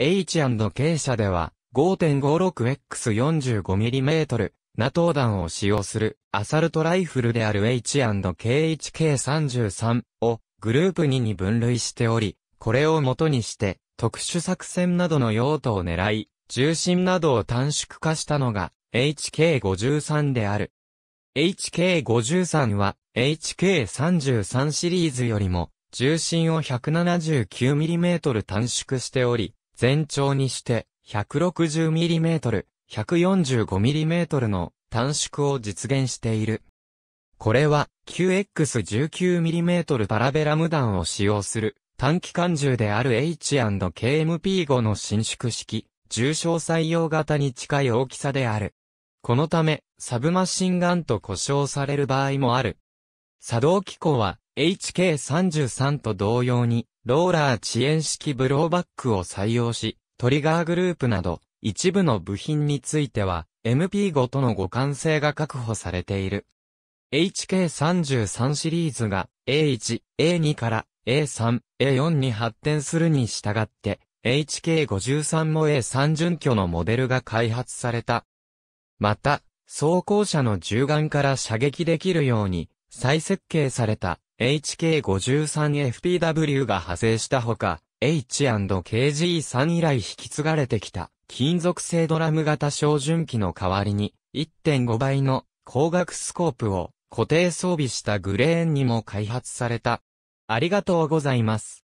H&K 社では 5.56X45mm ナトー弾を使用するアサルトライフルである H&K1K33 をグループ2に分類しており、これを元にして特殊作戦などの用途を狙い、重心などを短縮化したのが HK53 である。HK53 は HK33 シリーズよりも重心を 179mm 短縮しており、全長にして 160mm、145mm の短縮を実現している。これは q x 1 9 m m パラベラム弾を使用する短期間銃である H&KMP5 の伸縮式、重症採用型に近い大きさである。このため、サブマシンガンと呼称される場合もある。作動機構は、HK33 と同様に、ローラー遅延式ブローバックを採用し、トリガーグループなど、一部の部品については、MP5 との互換性が確保されている。HK33 シリーズが A1、A2 から A3、A4 に発展するに従って、HK53 も A3 準拠のモデルが開発された。また、装甲車の銃眼から射撃できるように、再設計された HK53FPW が派生したほか、H&KG3 以来引き継がれてきた金属製ドラム型照準器の代わりに1.5倍の光学スコープを固定装備したグレーンにも開発された。ありがとうございます。